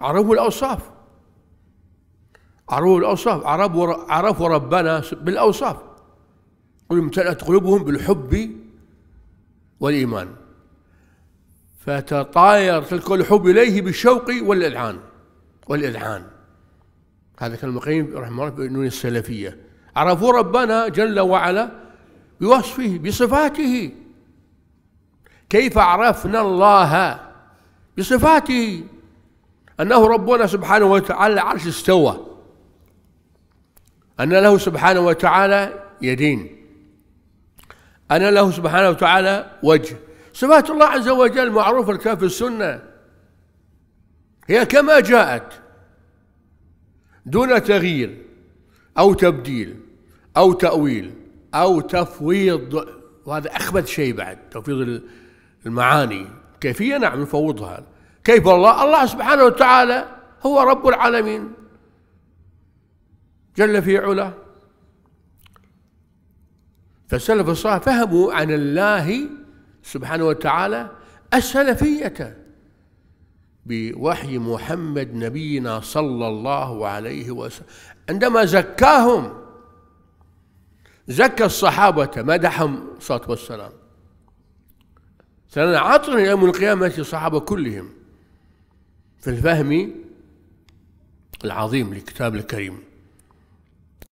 عرفوا الأوصاف عرفوا الأوصاف عرفوا عرفوا ربنا بالأوصاف وامتلأت قلوبهم بالحب والإيمان فتطاير تلك الحب إليه بالشوق والإذعان والإذعان هذا كان المقيم رحمه الله بنون السلفية عرفوا ربنا جل وعلا بوصفه بصفاته كيف عرفنا الله بصفاته أنه ربنا سبحانه وتعالى العرش استوى أن له سبحانه وتعالى يدين أن له سبحانه وتعالى وجه صفات الله عز وجل معروفة في السنة هي كما جاءت دون تغيير أو تبديل أو تأويل أو تفويض وهذا أخبث شيء بعد تفويض المعاني كيفية نعم نفوضها كيف الله الله سبحانه وتعالى هو رب العالمين جل في علاه فالسلف الصالح فهموا عن الله سبحانه وتعالى السلفية بوحي محمد نبينا صلى الله عليه وسلم عندما زكاهم زكى الصحابة مدحهم الصلاة والسلام سنعطني يوم القيامة الصحابة كلهم في الفهم العظيم للكتاب الكريم